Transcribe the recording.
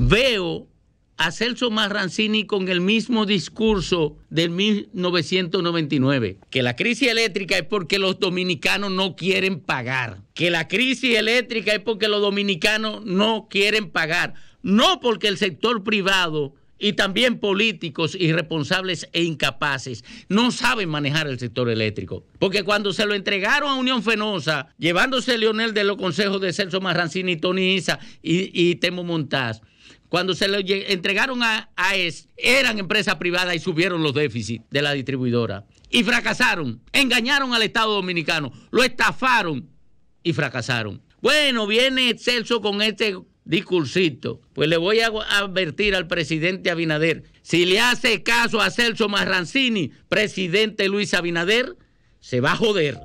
Veo a Celso Marrancini con el mismo discurso del 1999, que la crisis eléctrica es porque los dominicanos no quieren pagar, que la crisis eléctrica es porque los dominicanos no quieren pagar, no porque el sector privado y también políticos irresponsables e incapaces no saben manejar el sector eléctrico. Porque cuando se lo entregaron a Unión Fenosa, llevándose Leonel de los consejos de Celso Marrancini, Tony Isa y, y Temo Montaz, cuando se lo entregaron a AES, eran empresas privadas y subieron los déficits de la distribuidora. Y fracasaron, engañaron al Estado Dominicano, lo estafaron y fracasaron. Bueno, viene Celso con este discursito. Pues le voy a advertir al presidente Abinader, si le hace caso a Celso Marrancini, presidente Luis Abinader, se va a joder.